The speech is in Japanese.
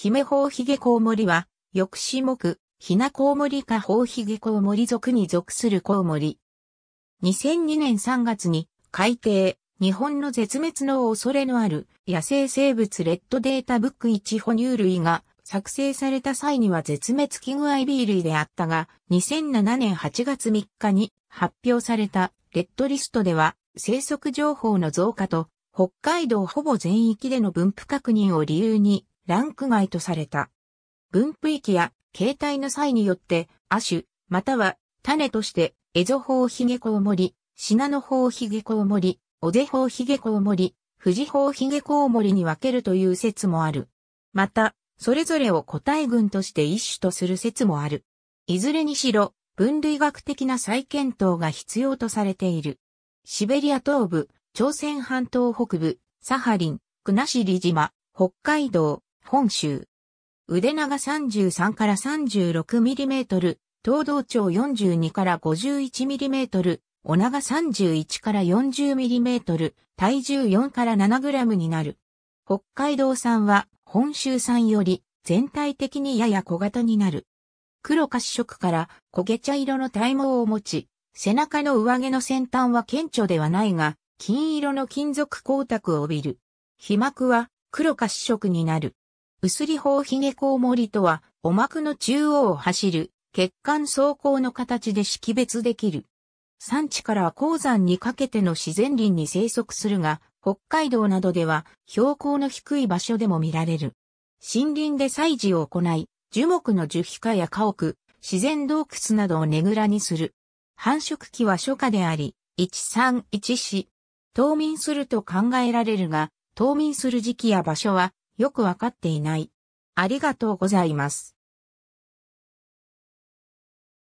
姫宝髭コウモリは、抑止目、ひなコウモリか宝髭コウモリ族に属するコウモリ。2002年3月に、海底、日本の絶滅の恐れのある野生生物レッドデータブック1哺乳類が作成された際には絶滅危惧 IB 類であったが、2007年8月3日に発表されたレッドリストでは生息情報の増加と北海道ほぼ全域での分布確認を理由にランク外とされた。分布域や形態の際によって、亜種、または種として、エゾホウヒゲコウモリ、シナノホウヒゲコウモリ、オデホウヒゲコウモリ、フジホウヒゲコウモリに分けるという説もある。また、それぞれを個体群として一種とする説もある。いずれにしろ、分類学的な再検討が必要とされている。シベリア東部、朝鮮半島北部、サハリン、国後島、北海道、本州。腕長33から 36mm、東道長42から 51mm、お長31から 40mm、体重4から 7g になる。北海道産は本州産より全体的にやや小型になる。黒褐色から焦げ茶色の体毛を持ち、背中の上毛の先端は顕著ではないが、金色の金属光沢を帯びる。皮膜は黒褐色になる。薄り方髭げコウモリとは、お膜の中央を走る、血管走行の形で識別できる。山地から鉱山にかけての自然林に生息するが、北海道などでは標高の低い場所でも見られる。森林で祭事を行い、樹木の樹皮化や家屋、自然洞窟などをねぐらにする。繁殖期は初夏であり、131四。冬眠すると考えられるが、冬眠する時期や場所はよくわかっていない。ありがとうございます。